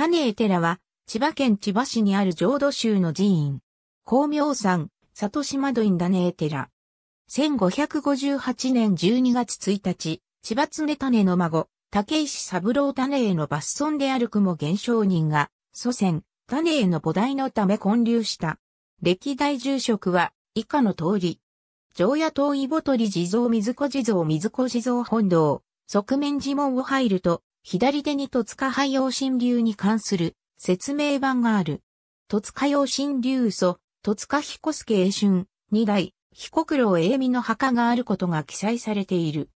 種江寺は、千葉県千葉市にある浄土宗の寺院。光明山、里島土院種江寺。1558年12月1日、千葉常種の孫、竹石三郎種江の抜尊である雲現象人が、祖先、種江の母大のため建立した。歴代住職は、以下の通り。上野遠いぼとり地蔵水子地蔵水子地蔵本堂、側面寺門を入ると、左手に戸塚廃用神流に関する説明板がある。戸塚用神流祖、戸塚彦助英春、二代、彦九郎英美の墓があることが記載されている。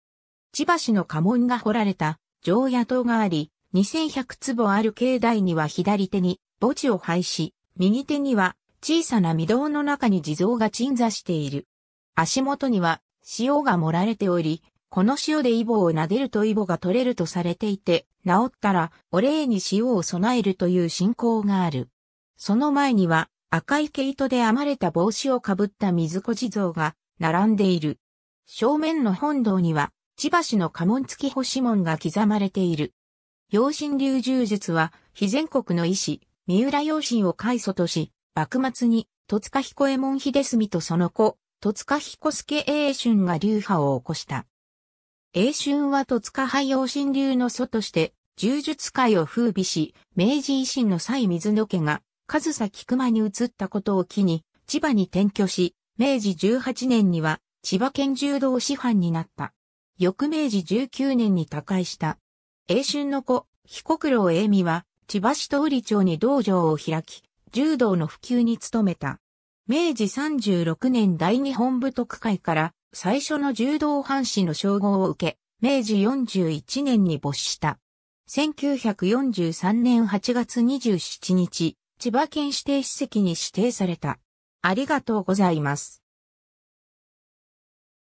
千葉市の家紋が掘られた上野塔があり、2100坪ある境内には左手に墓地を廃し、右手には小さな御堂の中に地蔵が鎮座している。足元には塩が盛られており、この塩でイボを撫でるとイボが取れるとされていて、治ったらお礼に塩を備えるという信仰がある。その前には赤い毛糸で編まれた帽子をかぶった水子地蔵が並んでいる。正面の本堂には、千葉市の家紋付き星門が刻まれている。養神流柔術は、非全国の医師、三浦養神を開祖とし、幕末に、戸塚彦右衛門秀澄とその子、戸塚彦助英春が流派を起こした。英春は戸塚派養神流の祖として、柔術界を風靡し、明治維新の際水野家が、上総菊間に移ったことを機に、千葉に転居し、明治18年には、千葉県柔道師範になった。翌明治19年に他界した。英春の子、彦九郎英美は、千葉市通り町に道場を開き、柔道の普及に努めた。明治36年第二本部特会から最初の柔道藩士の称号を受け、明治41年に没した。1943年8月27日、千葉県指定史跡に指定された。ありがとうございます。